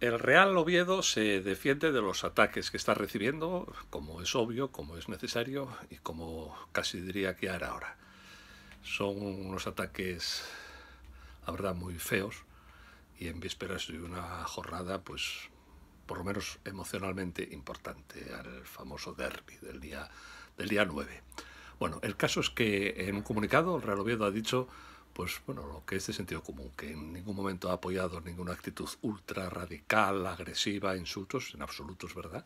El Real Oviedo se defiende de los ataques que está recibiendo, como es obvio, como es necesario y como casi diría que hará ahora. Son unos ataques, la verdad, muy feos y en vísperas de una jornada, pues, por lo menos emocionalmente importante al famoso derby del día, del día 9. Bueno, el caso es que en un comunicado el Real Oviedo ha dicho pues bueno, lo que es de sentido común, que en ningún momento ha apoyado ninguna actitud ultra radical, agresiva, insultos, en absolutos, ¿verdad?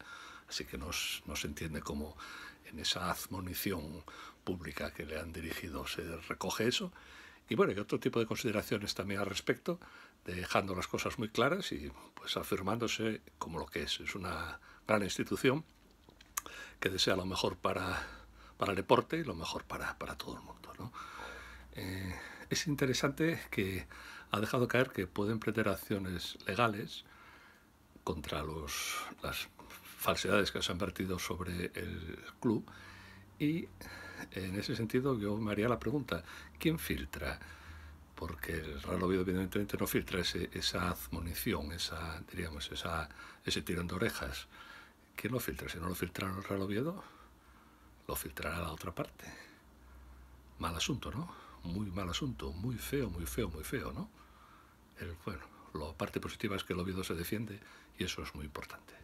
Así que no, se entiende cómo en esa admonición pública que le han dirigido se recoge eso. Y bueno, hay otro tipo de consideraciones también al respecto, dejando las cosas muy claras y pues afirmándose como lo que es. Es una gran institución que desea lo mejor para, para el deporte y lo mejor para, para todo el mundo. ¿no? es interesante que ha dejado caer que pueden prender acciones legales contra las falsedades que se han vertido sobre el club y en ese sentido yo me haría la pregunta, ¿quién filtra? Porque el Real Oviedo evidentemente no filtra esa admonición, esa, diríamos, ese tirón de orejas. ¿Quién lo filtra? Si no lo filtra el Real Oviedo, lo filtrará la otra parte. Mal asunto, ¿no? muy mal asunto, muy feo, muy feo, muy feo, ¿no? El, bueno, la parte positiva es que el Oviedo se defiende y eso es muy importante.